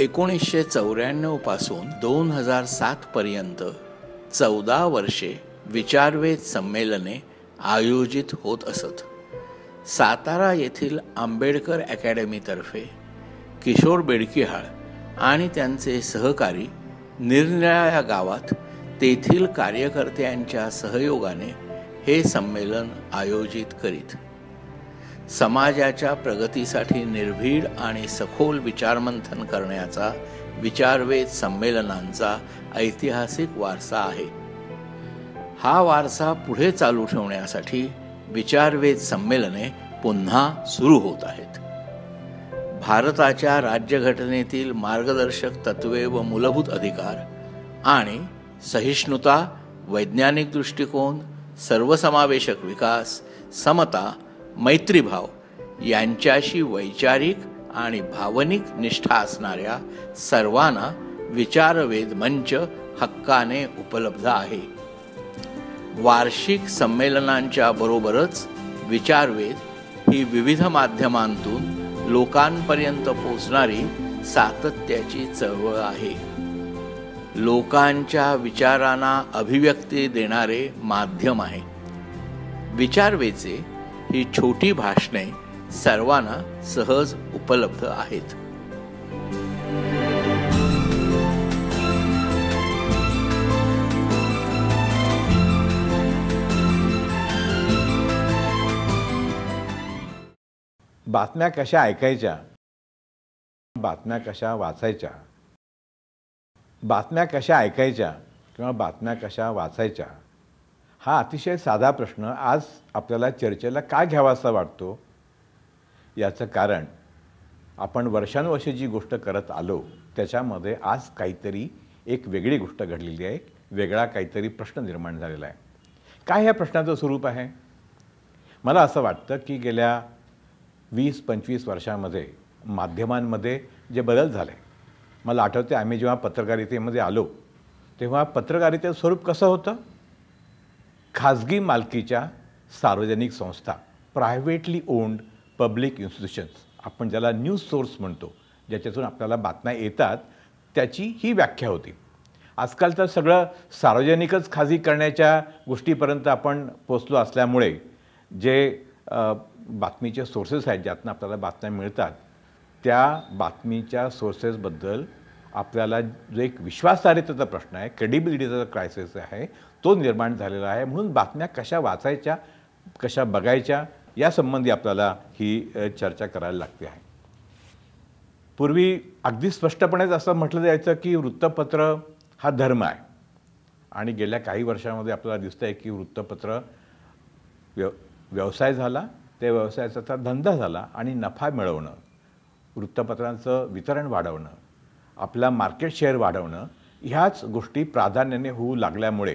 एकोणीसशे पासून दोन हजार सातपर्यंत चौदा वर्षे विचारवेध संमेलने आयोजित होत असत सातारा येथील आंबेडकर अकॅडमीतर्फे किशोर बेडकिहाळ आणि त्यांचे सहकारी निरनिराळ्या गावात तेथील कार्यकर्त्यांच्या सहयोगाने हे संमेलन आयोजित करीत समाजाच्या प्रगतीसाठी निर्भीड आणि सखोल विचारमंथन करण्याचा विचारवेद संमेलनांचा ऐतिहासिक वारसा आहे हा वारसा पुढे चालू ठेवण्यासाठी विचारवेध संमेलने पुन्हा सुरू होत आहेत भारताच्या राज्यघटनेतील मार्गदर्शक तत्वे व मूलभूत अधिकार आणि सहिष्णुता वैज्ञानिक दृष्टिकोन सर्वसमावेशक विकास समता मैत्रीभाव यांच्याशी वैचारिक आणि भावनिक निष्ठा असणाऱ्या सर्वांना विचारवेद मंच हक्काने उपलब्ध आहे वार्षिक संमेलनांच्या बरोबरच विचारवेद ही विविध माध्यमांतून लोकांपर्यंत पोचणारी सातत्याची चळवळ आहे लोकांच्या विचारांना अभिव्यक्ती देणारे माध्यम आहे विचारवेचे ही छोटी भाषणे सर्वांना सहज उपलब्ध आहेत बातम्या कशा ऐकायच्या बातम्या कशा वाचायच्या बातम्या कशा ऐकायच्या किंवा बातम्या कशा वाचायच्या हा अतिशय साधा प्रश्न आज आपल्याला चर्चेला का घ्यावासा वाटतो याचं कारण आपण वर्षानुवर्षे जी गोष्ट करत आलो त्याच्यामध्ये आज काहीतरी एक वेगळी गोष्ट घडलेली आहे वेगळा काहीतरी प्रश्न निर्माण झालेला आहे काय ह्या प्रश्नाचं स्वरूप आहे मला असं वाटतं की गेल्या वीस पंचवीस वर्षामध्ये माध्यमांमध्ये जे बदल झाले मला आठवते आम्ही जेव्हा पत्रकारितेमध्ये आलो तेव्हा पत्रकारितेचं स्वरूप कसं होतं खाजगी मालकीच्या सार्वजनिक संस्था प्रायव्हेटली ओन्ड पब्लिक इन्स्टिट्यूशन्स आपण ज्याला न्यूज सोर्स म्हणतो ज्याच्यातून आपल्याला बातम्या येतात त्याची ही व्याख्या होती आजकाल तर सगळं सार्वजनिकच खाजगी करण्याच्या गोष्टीपर्यंत आपण पोचलो असल्यामुळे जे बातमीचे सोर्सेस आहेत ज्यातनं आपल्याला बातम्या मिळतात त्या बातमीच्या सोर्सेसबद्दल आपल्याला जो एक विश्वासार्हतेचा प्रश्न आहे क्रेडिबिलिटीचा क्रायसिस आहे तो निर्माण झालेला आहे म्हणून बातम्या कशा वाचायच्या कशा बघायच्या यासंबंधी आपल्याला ही चर्चा करायला लागते आहे पूर्वी अगदी स्पष्टपणेच असं म्हटलं जायचं की वृत्तपत्र हा धर्म आहे आणि गेल्या काही वर्षामध्ये आपल्याला दिसतं आहे की वृत्तपत्र व्यव व्यवसाय झाला त्या व्यवसायाचा धंदा झाला आणि नफा मिळवणं वृत्तपत्रांचं वितरण वाढवणं आपला मार्केट शेअर वाढवणं ह्याच गोष्टी प्राधान्याने होऊ लागल्यामुळे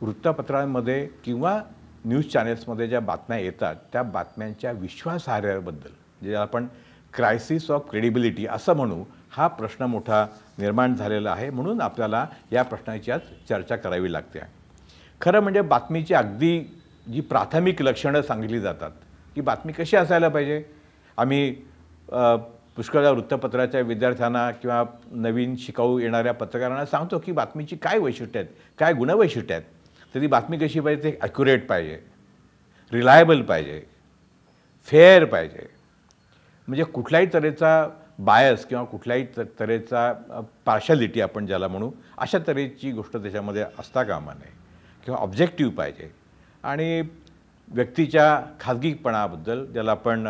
वृत्तपत्रांमध्ये किंवा न्यूज चॅनेल्समध्ये ज्या बातम्या येतात त्या बातम्यांच्या विश्वासार्हबद्दल जे आपण क्रायसिस ऑफ क्रेडिबिलिटी असं म्हणू हा प्रश्न मोठा निर्माण झालेला आहे म्हणून आपल्याला या प्रश्नाची आज चर्चा करावी लागते खरं म्हणजे बातमीची अगदी जी प्राथमिक लक्षणं सांगितली जातात की बातमी कशी असायला पाहिजे आम्ही पुष्कळ वृत्तपत्राच्या विद्यार्थ्यांना किंवा नवीन शिकाऊ येणाऱ्या पत्रकारांना सांगतो की बातमीची काय वैशिष्ट्य आहेत काय गुणवैशिष्ट्य आहेत तर ती बातमी कशी पाहिजे ते ॲक्युरेट पाहिजे रिलायबल पाहिजे फेअर पाहिजे म्हणजे कुठल्याही तऱ्हेचा बायस किंवा कुठल्याही तऱ्हेचा पार्शालिटी आपण ज्याला म्हणू अशा तऱ्हेची गोष्ट त्याच्यामध्ये असता कामा नये किंवा ऑब्जेक्टिव्ह पाहिजे आणि व्यक्तीच्या खाजगीपणाबद्दल ज्याला आपण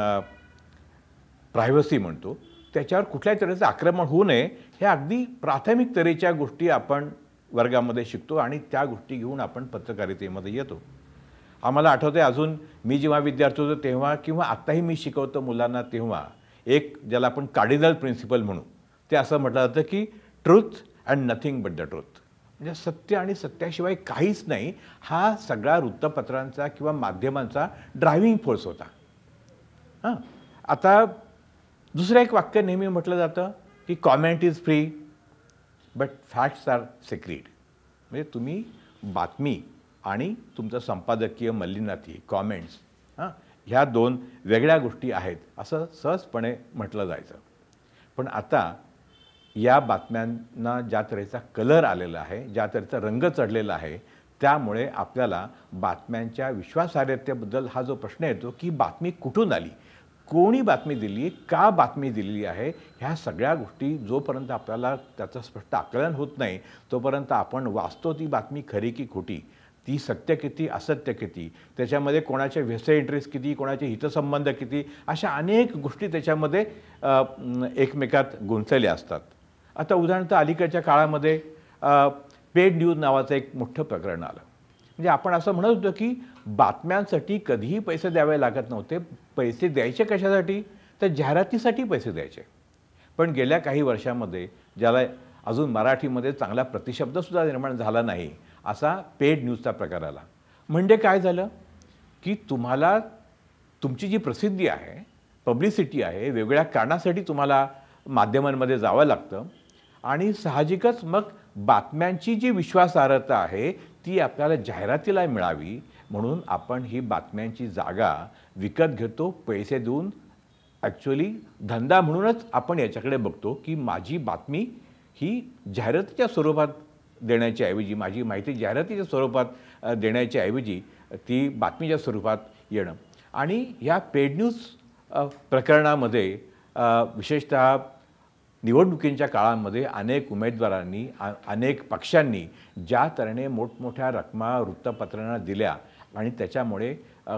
प्रायव्हसी म्हणतो त्याच्यावर कुठल्याही तऱ्हेचं आक्रमण होऊ नये हे अगदी प्राथमिक तऱ्हेच्या गोष्टी आपण वर्गामध्ये शिकतो आणि त्या गोष्टी घेऊन आपण पत्रकारितेमध्ये येतो आम्हाला आठवते अजून मी जेव्हा विद्यार्थी होतो तेव्हा किंवा आत्ताही मी शिकवतो मुलांना तेव्हा एक ज्याला आपण कार्डिनल प्रिन्सिपल म्हणू ते असं म्हटलं जातं की truth and nothing but the truth म्हणजे सत्य आणि सत्याशिवाय काहीच नाही हा सगळा वृत्तपत्रांचा किंवा माध्यमांचा ड्रायव्हिंग फोर्स होता हां आता दुसरं एक वाक्य नेहमी म्हटलं जातं की comment is free but facts are sacred म्हणजे तुम्ही बातमी आणि तुमचं संपादकीय मल्लीनाथी कॉमेंट्स हां ह्या दोन वेगळ्या गोष्टी आहेत असं सहजपणे म्हटलं जायचं पण आता या बातम्यांना ज्या तऱ्हेचा कलर आलेला आहे ज्या तऱ्हेचा रंग चढलेला आहे त्यामुळे आपल्याला बातम्यांच्या विश्वासार्हतेबद्दल हा जो प्रश्न येतो की बातमी कुठून आली कोणी बातमी दिली का बातमी दिलेली आहे ह्या सगळ्या गोष्टी जोपर्यंत आपल्याला त्याचं स्पष्ट आकलन होत नाही तोपर्यंत आपण वाचतो ती बातमी खरी की खोटी ती सत्य किती असत्य किती त्याच्यामध्ये कोणाचे व्यस इंटरेस्ट किती कोणाचे हितसंबंध किती अशा अनेक गोष्टी त्याच्यामध्ये एकमेकात गुंतलेल्या असतात आता उदाहरणार्थ अलीकडच्या काळामध्ये पेड न्यूज नावाचं एक मोठं प्रकरण आलं म्हणजे आपण असं म्हणत होतो की बातम्यांसाठी कधीही पैसे द्यावे लागत नव्हते पैसे द्यायचे कशासाठी तर जाहिरातीसाठी पैसे द्यायचे पण गेल्या काही वर्षामध्ये ज्याला अजून मराठीमध्ये चांगला प्रतिशब्दसुद्धा निर्माण झाला नाही असा पेड न्यूजचा प्रकार आला म्हणजे काय झालं की तुम्हाला तुमची जी प्रसिद्धी आहे पब्लिसिटी आहे वेगवेगळ्या कारणासाठी तुम्हाला माध्यमांमध्ये जावं लागतं आणि साहजिकच मग बातम्यांची जी विश्वासार्हता आहे ती आपल्याला जाहिरातीला मिळावी म्हणून आपण ही बातम्यांची जागा विकत घेतो पैसे देऊन ॲक्च्युली धंदा म्हणूनच आपण याच्याकडे बघतो की माझी बातमी ही जाहिरातीच्या स्वरूपात देण्याच्याऐवजी ऐवजी माझी माहिती जाहिरातीच्या स्वरूपात देण्याच्या ऐवजी ती बातमीच्या स्वरूपात येणं आणि ह्या पेड न्यूज प्रकरणामध्ये विशेषतः निवडणुकींच्या काळामध्ये अनेक उमेदवारांनी अनेक पक्षांनी ज्या तऱ्हेने मोठमोठ्या रकमा वृत्तपत्रांना दिल्या आणि त्याच्यामुळे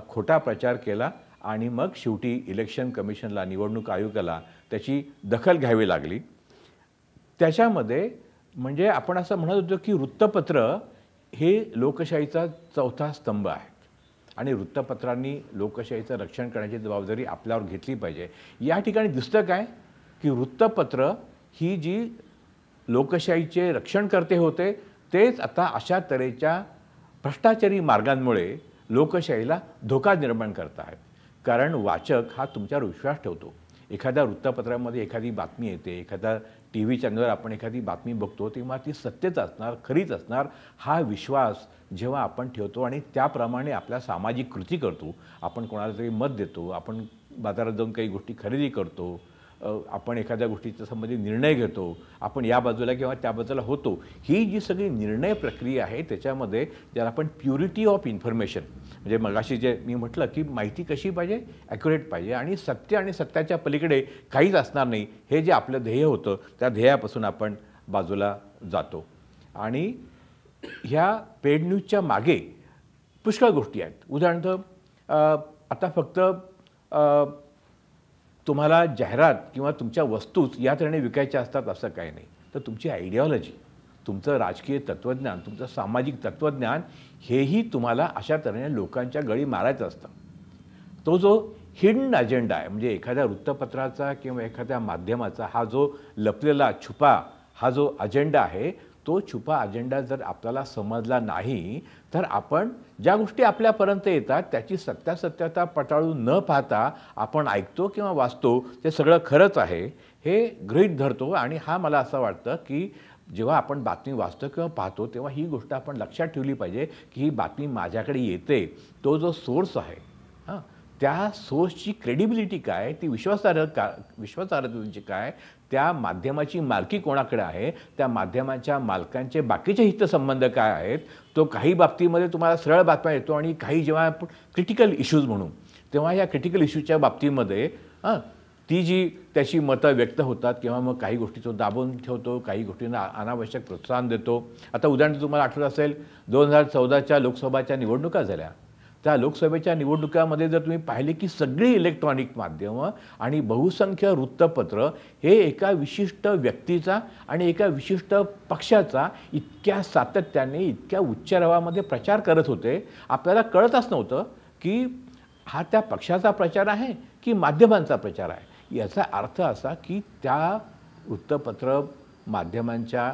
खोटा प्रचार केला आणि मग शेवटी इलेक्शन कमिशनला निवडणूक आयोगाला त्याची दखल घ्यावी लागली त्याच्यामध्ये म्हणजे आपण असं म्हणत होतो की वृत्तपत्र हे लोकशाहीचा चौथा स्तंभ आहे आणि वृत्तपत्रांनी लोकशाहीचं रक्षण करण्याची जबाबदारी आपल्यावर घेतली पाहिजे या ठिकाणी दिसतं काय की वृत्तपत्र ही जी लोकशाहीचे रक्षणकर्ते होते तेच आता अशा तऱ्हेच्या भ्रष्टाचारी मार्गांमुळे लोकशाहीला धोका निर्माण करत आहेत कारण वाचक हा तुमच्यावर विश्वास ठेवतो एखाद्या वृत्तपत्रामध्ये एखादी बातमी येते एखाद्या टी व्ही चॅनलवर आपण एखादी बातमी बघतो तेव्हा ती सत्यच असणार खरीच असणार हा विश्वास जेव्हा आपण ठेवतो आणि त्याप्रमाणे आपल्या सामाजिक कृती करतो आपण कोणाला तरी मत देतो आपण बाजारात जाऊन काही गोष्टी खरेदी करतो आपण एखाद्या गोष्टीच्या संबंधी निर्णय घेतो आपण या बाजूला किंवा त्या बाजूला होतो ही जी सगळी निर्णय प्रक्रिया आहे त्याच्यामध्ये ज्याला आपण प्युरिटी ऑफ इन्फॉर्मेशन म्हणजे मगाशी जे मी म्हटलं की माहिती कशी पाहिजे ॲक्युरेट पाहिजे आणि सत्य आणि सत्याच्या पलीकडे काहीच असणार नाही हे जे आपलं ध्येय होतं त्या ध्येयापासून आपण बाजूला जातो आणि ह्या पेड न्यूजच्या मागे पुष्कळ गोष्टी आहेत उदाहरणार्थ आता फक्त तुम्हाला जाहिरात किंवा तुमच्या वस्तूच या तऱ्हेने विकायच्या असतात असं काही नाही तर तुमची आयडियॉलॉजी तुमचं राजकीय तत्त्वज्ञान तुमचं सामाजिक तत्त्वज्ञान हेही तुम्हाला अशा तऱ्हेने लोकांच्या गळी मारायचं असतं तो जो हिडन अजेंडा आहे म्हणजे एखाद्या वृत्तपत्राचा किंवा एखाद्या माध्यमाचा हा जो लपलेला छुपा हा जो अजेंडा आहे तो छुपा अजेंडा जर आपल्याला समजला नाही तर आपण ज्या गोष्टी आपल्यापर्यंत येतात त्याची सत्यासत्यता पटाळू न पाहता आपण ऐकतो किंवा वाचतो ते सगळं खरंच आहे हे गृहीत धरतो आणि हा मला असं वाटतं की जेव्हा आपण बातमी वाचतो किंवा पाहतो तेव्हा ही गोष्ट आपण लक्षात ठेवली पाहिजे की ही बातमी माझ्याकडे येते तो जो सोर्स आहे हां त्या सोर्सची क्रेडिबिलिटी काय ती विश्वासार्ह का विश्वासार्हतेची काय त्या माध्यमाची मालकी कोणाकडे आहे त्या माध्यमाच्या मालकांचे बाकीचे हितसंबंध काय आहेत तो काही बाबतीमध्ये तुम्हाला सरळ बातम्या येतो आणि काही जेव्हा क्रिटिकल इश्यूज म्हणून तेव्हा या क्रिटिकल इश्यूच्या बाबतीमध्ये हां ती जी त्याची मतं व्यक्त होतात किंवा मग काही गोष्टी तो दाबून ठेवतो काही गोष्टींना अनावश्यक प्रोत्साहन देतो आता उदाहरण तुम्हाला आठवत असेल दोन हजार चौदाच्या लोकसभाच्या निवडणुका झाल्या त्या लोकसभेच्या निवडणुकामध्ये जर तुम्ही पाहिले की सगळी इलेक्ट्रॉनिक माध्यमं आणि बहुसंख्य वृत्तपत्र हे एका विशिष्ट व्यक्तीचा आणि एका विशिष्ट पक्षाचा इतक्या सातत्याने इतक्या रवामध्ये प्रचार करत होते आपल्याला कळतच नव्हतं की हा त्या पक्षाचा प्रचार आहे की माध्यमांचा प्रचार आहे याचा अर्थ असा की त्या वृत्तपत्र माध्यमांच्या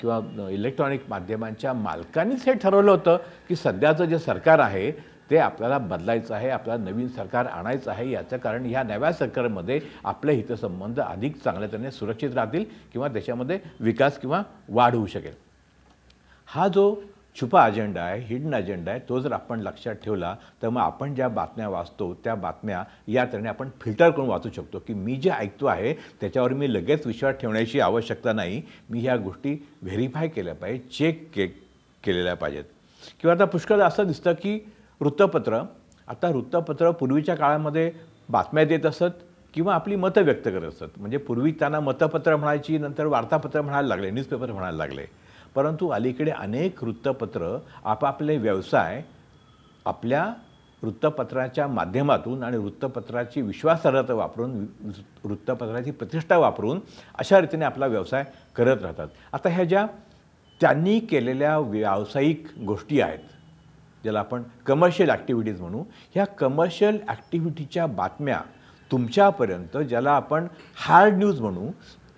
किंवा इलेक्ट्रॉनिक माध्यमांच्या मालकांनीच हे ठरवलं होतं की सध्याचं जे सरकार आहे ते आपल्याला बदलायचं आहे आपल्याला नवीन सरकार आणायचं आहे याचं कारण ह्या नव्या सरकारमध्ये आपले हितसंबंध अधिक चांगल्या तऱ्हेने सुरक्षित राहतील किंवा देशामध्ये विकास किंवा वाढ होऊ शकेल हा जो छुपा अजेंडा आहे हिडन अजेंडा आहे तो जर आपण लक्षात ठेवला तर मग आपण ज्या बातम्या वाचतो त्या बातम्या या तऱ्हेने आपण फिल्टर करून वाचू शकतो की मी जे ऐकतो आहे त्याच्यावर मी लगेच विश्वास ठेवण्याची आवश्यकता नाही मी ह्या गोष्टी व्हेरीफाय केल्या पाहिजे चेक के केलेल्या पाहिजेत किंवा आता पुष्कळ असं दिसतं की वृत्तपत्र आता वृत्तपत्र पूर्वीच्या काळामध्ये बातम्या देत असत किंवा आपली मतं व्यक्त करत असत म्हणजे पूर्वी त्यांना मतपत्र म्हणायची नंतर वार्तापत्र म्हणायला लागले न्यूजपेपर म्हणायला लागले परंतु अलीकडे अनेक वृत्तपत्र आपापले व्यवसाय आपल्या वृत्तपत्राच्या माध्यमातून आणि वृत्तपत्राची विश्वासार्हता वापरून वृत्तपत्राची प्रतिष्ठा वापरून अशा रीतीने आपला व्यवसाय करत राहतात आता ह्या ज्या त्यांनी केलेल्या व्यावसायिक गोष्टी आहेत ज्याला आपण कमर्शियल ॲक्टिव्हिटीज म्हणू ह्या कमर्शियल ॲक्टिव्हिटीच्या बातम्या तुमच्यापर्यंत ज्याला आपण हार्ड न्यूज म्हणू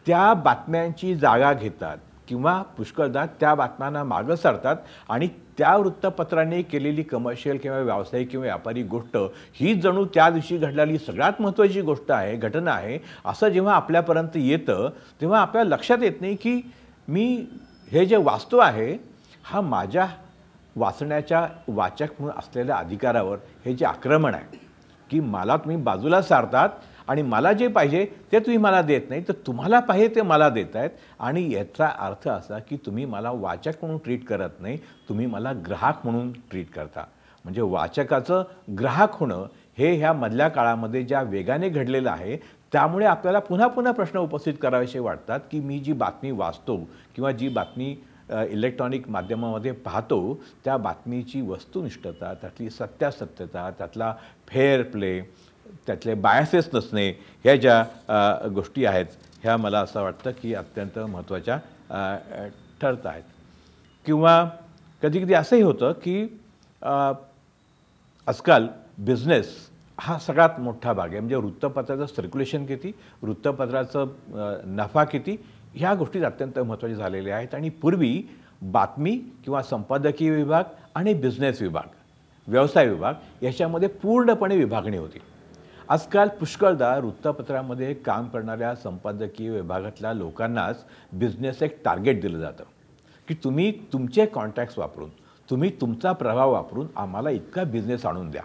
त्या बातम्यांची जागा घेतात किंवा पुष्कळदा त्या बातम्यांना मागं सरतात आणि त्या वृत्तपत्राने केलेली कमर्शियल किंवा व्यावसायिक किंवा व्यापारी गोष्ट ही जणू त्या दिवशी घडलेली सगळ्यात महत्त्वाची गोष्ट आहे घटना आहे असं जेव्हा आपल्यापर्यंत येतं तेव्हा आपल्या लक्षात येत नाही की मी हे जे वास्तू आहे हा माझ्या वाचण्याच्या वाचक म्हणून असलेल्या अधिकारावर हे जे आक्रमण आहे की मला तुम्ही बाजूला सारतात आणि मला जे पाहिजे ते तुम्ही मला देत नाही तर तुम्हाला पाहिजे ते मला देत आहेत आणि याचा अर्थ असा की तुम्ही मला वाचक म्हणून ट्रीट करत नाही तुम्ही मला ग्राहक म्हणून ट्रीट करता म्हणजे वाचकाचं ग्राहक होणं हे ह्या मधल्या काळामध्ये ज्या वेगाने घडलेलं आहे त्यामुळे आपल्याला पुन्हा पुन्हा प्रश्न उपस्थित करावेसे वाटतात की मी जी बातमी वाचतो किंवा जी बातमी इलेक्ट्रॉनिक माध्यमामध्ये पाहतो त्या बातमीची वस्तुनिष्ठता त्यातली सत्यासत्यता त्यातला फेअर प्ले त्यातले बायसेस नसणे ह्या ज्या गोष्टी आहेत ह्या मला असं वाटतं की अत्यंत महत्त्वाच्या ठरत आहेत किंवा कधी कधी असंही होतं की आजकाल बिझनेस हा सगळ्यात मोठा भाग आहे म्हणजे वृत्तपत्राचं सर्क्युलेशन किती वृत्तपत्राचं नफा किती ह्या गोष्टी अत्यंत महत्त्वाच्या झालेल्या आहेत आणि पूर्वी बातमी किंवा संपादकीय विभाग आणि बिझनेस विभाग व्यवसाय विभाग याच्यामध्ये पूर्णपणे विभागणी होती आजकाल पुष्कळदा वृत्तपत्रामध्ये काम करणाऱ्या संपादकीय विभागातल्या लोकांनाच बिझनेस एक टार्गेट दिलं जातं की तुम्ही तुमचे कॉन्टॅक्ट्स वापरून तुम्ही तुमचा प्रभाव वापरून आम्हाला इतका बिझनेस आणून द्या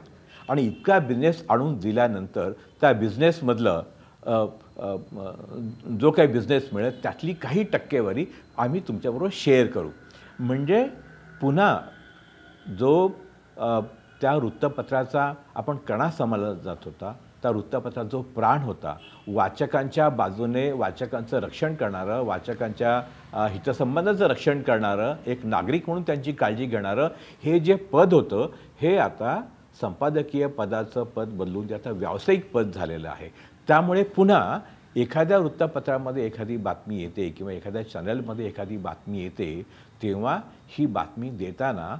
आणि इतका बिझनेस आणून दिल्यानंतर त्या बिझनेसमधलं जो काही बिझनेस मिळेल त्यातली काही टक्केवारी आम्ही तुमच्याबरोबर शेअर करू म्हणजे पुन्हा जो त्या वृत्तपत्राचा आपण कणा समजला जात होता त्या वृत्तपत्राचा जो प्राण होता वाचकांच्या बाजूने वाचकांचं रक्षण करणारं वाचकांच्या हितसंबंधाचं रक्षण करणारं एक नागरिक म्हणून त्यांची काळजी घेणारं हे जे पद होतं हे आता संपादकीय पदाचं पद बदलून ते आता व्यावसायिक पद झालेलं आहे त्यामुळे पुन्हा एखाद्या वृत्तपत्रामध्ये एखादी बातमी येते किंवा एखाद्या चॅनलमध्ये एखादी बातमी येते तेव्हा ही बातमी देताना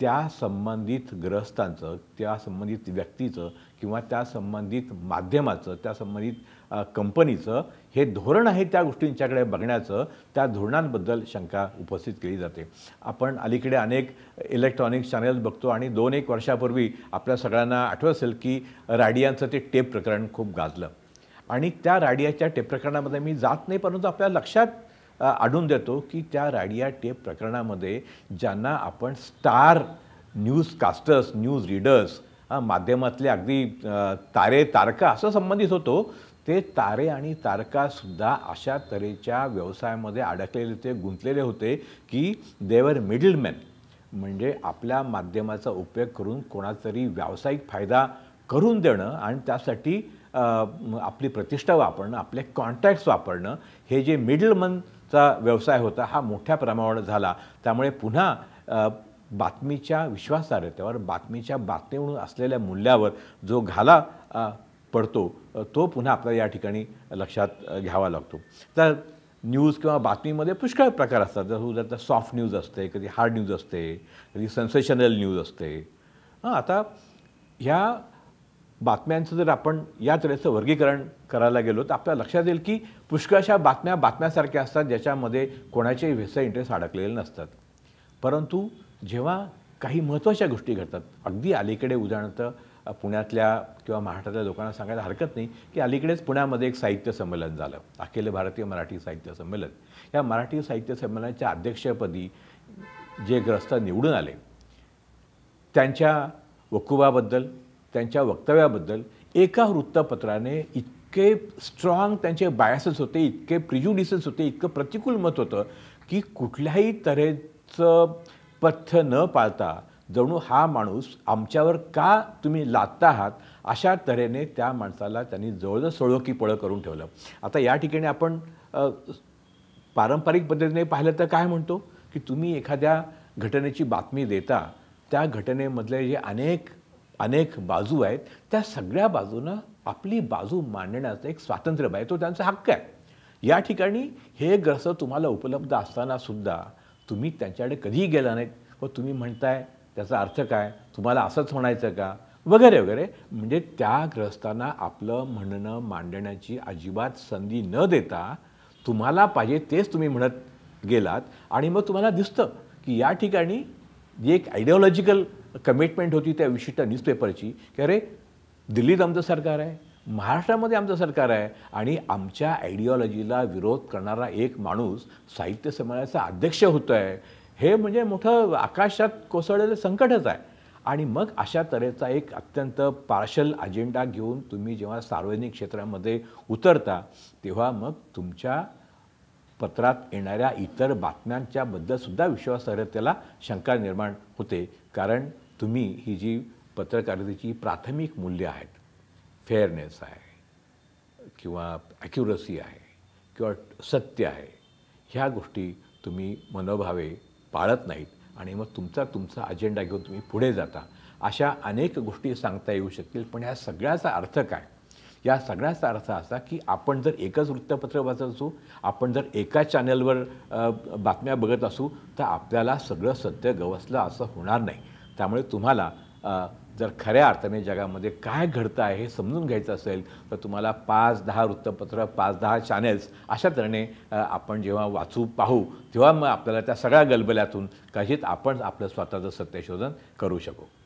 त्या संबंधित ग्रहस्थांचं त्या संबंधित व्यक्तीचं किंवा त्या संबंधित माध्यमाचं त्या संबंधित कंपनीचं हे धोरण आहे त्या गोष्टींच्याकडे बघण्याचं त्या धोरणांबद्दल शंका उपस्थित केली जाते आपण अलीकडे अनेक इलेक्ट्रॉनिक चॅनल बघतो आणि दोन एक वर्षापूर्वी आपल्या सगळ्यांना आठवत असेल की राडियांचं ते टेप प्रकरण खूप गाजलं आणि त्या राडियाच्या टेप प्रकरणामध्ये मी जात नाही परंतु आपल्या लक्षात आढून देतो की त्या राडिया टेप प्रकरणामध्ये ज्यांना आपण star newscasters newsreaders माध्यमातले अगदी तारे तारका असं संबंधित होतो ते तारे आणि तारकासुद्धा अशा तऱ्हेच्या व्यवसायामध्ये अडकलेले होते गुंतलेले होते की देवर मिडलमॅन म्हणजे आपल्या माध्यमाचा उपयोग करून कोणातरी व्यावसायिक फायदा करून देणं आणि त्यासाठी आपली प्रतिष्ठा वापरणं आपले कॉन्टॅक्ट्स वापरणं हे जे मिडलमनचा व्यवसाय होता हा मोठ्या प्रमाणावर झाला त्यामुळे पुन्हा बातमीच्या विश्वासार्हतेवर बातमीच्या बातमी म्हणून असलेल्या मूल्यावर जो घाला पडतो तो पुन्हा आपल्याला या ठिकाणी लक्षात घ्यावा लागतो तर न्यूज किंवा बातमीमध्ये पुष्कळ प्रकार असतात जसं उदाहरणार्थ सॉफ्ट न्यूज असते कधी हार्ड न्यूज असते कधी सेन्सेशनल न्यूज असते आता ह्या बातम्यांचं जर आपण या तऱ्हेचं वर्गीकरण करायला गेलो तर आपल्या लक्षात येईल की पुष्कळशा बातम्या बातम्यासारख्या असतात ज्याच्यामध्ये कोणाचेही व्यस्त इंटरेस्ट अडकलेले नसतात परंतु जेव्हा काही महत्त्वाच्या गोष्टी घडतात अगदी अलीकडे उदाहरणार्थ पुण्यातल्या किंवा महाराष्ट्रातल्या लोकांना सांगायला हरकत नाही की अलीकडेच पुण्यामध्ये एक साहित्य संमेलन झालं अखिल भारतीय मराठी साहित्य संमेलन या मराठी साहित्य संमेलनाच्या अध्यक्षपदी जे ग्रस्त निवडून आले त्यांच्या वकुबाबद्दल त्यांच्या वक्तव्याबद्दल एका वृत्तपत्राने इतके स्ट्रॉंग त्यांचे बायसेस होते इतके प्रिज्युडिसन्स होते इतकं प्रतिकूल मत होतं की कुठल्याही तऱ्हेचं पथ्य न पाळता जणू हा माणूस आमच्यावर का तुम्ही लादता आहात अशा तऱ्हेने त्या माणसाला त्यांनी जवळजवळ सोळोकी पळं करून ठेवलं आता या ठिकाणी आपण पारंपरिक पद्धतीने पाहिलं तर काय म्हणतो की तुम्ही एखाद्या घटनेची बातमी देता त्या घटनेमधले जे अनेक अनेक बाजू आहेत त्या सगळ्या बाजूनं आपली बाजू मांडण्याचं एक स्वातंत्र्य आहे तो त्यांचा हक्क आहे या ठिकाणी हे ग्रस्त तुम्हाला उपलब्ध असतानासुद्धा तुम्ही त्यांच्याकडे कधीही गेला नाहीत व तुम्ही म्हणताय त्याचा अर्थ काय तुम्हाला असंच म्हणायचं का वगैरे वगैरे म्हणजे त्या ग्रस्तांना आपलं म्हणणं मांडण्याची अजिबात संधी न देता तुम्हाला पाहिजे तेच तुम्ही म्हणत गेलात आणि मग तुम्हाला दिसतं की या ठिकाणी एक आयडिओलॉजिकल कमिटमेंट होती त्या विशिष्ट न्यूजपेपरची की अरे दिल्लीत आमचं सरकार आहे महाराष्ट्रामध्ये आमचं सरकार आहे आणि आमच्या आयडिओलॉजीला विरोध करणारा एक माणूस साहित्य समाजाचा अध्यक्ष होतो आहे हे म्हणजे मोठं आकाशात कोसळलेलं संकटच आहे आणि मग अशा तऱ्हेचा एक अत्यंत पार्शल अजेंडा घेऊन तुम्ही जेव्हा सार्वजनिक क्षेत्रामध्ये उतरता तेव्हा मग तुमच्या पत्रात येणाऱ्या इतर बातम्यांच्याबद्दलसुद्धा विश्वासार्हतेला शंका निर्माण होते कारण तुम्ही ही जी पत्रकारितेची प्राथमिक मूल्य आहेत फेअरनेस आहे किंवा ॲक्युरसी आहे किंवा सत्य आहे ह्या गोष्टी तुम्ही मनोभावे पाळत नाहीत आणि मग तुमचा तुमचा अजेंडा घेऊन तुम्ही पुढे जाता अशा अनेक गोष्टी सांगता येऊ शकतील पण ह्या सगळ्याचा अर्थ काय या सगळ्याचा अर्थ असा की आपण जर एकच वृत्तपत्र वाचत असू आपण जर एका चॅनलवर बातम्या बघत असू तर आपल्याला सगळं सत्य गवसलं असं होणार नाही त्यामुळे तुम्हाला जर खऱ्या अर्थाने जगामध्ये काय घडतं आहे हे समजून घ्यायचं असेल तर तुम्हाला पाच दहा वृत्तपत्र पाच दहा चॅनेल्स अशा तऱ्हेने आपण जेव्हा वाचू पाहू तेव्हा मग आपल्याला त्या सगळ्या गलबल्यातून कदाचित आपण आपलं स्वतःचं सत्यशोधन करू शकू